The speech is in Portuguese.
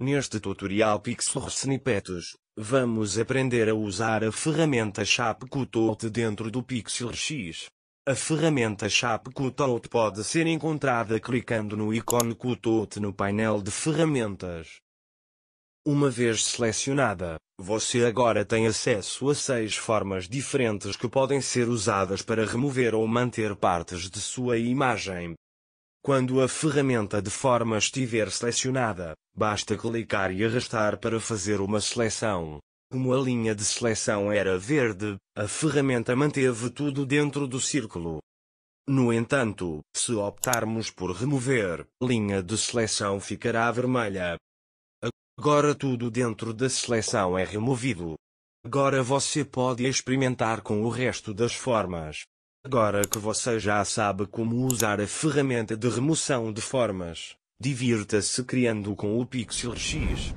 Neste tutorial Pixel Snippets, vamos aprender a usar a ferramenta Shapcutout dentro do Pixel X. A ferramenta Shapcutout pode ser encontrada clicando no ícone Cutout no painel de ferramentas. Uma vez selecionada, você agora tem acesso a seis formas diferentes que podem ser usadas para remover ou manter partes de sua imagem. Quando a ferramenta de forma estiver selecionada, Basta clicar e arrastar para fazer uma seleção. Como a linha de seleção era verde, a ferramenta manteve tudo dentro do círculo. No entanto, se optarmos por remover, linha de seleção ficará vermelha. Agora tudo dentro da seleção é removido. Agora você pode experimentar com o resto das formas. Agora que você já sabe como usar a ferramenta de remoção de formas, Divirta-se criando com o Pixel X.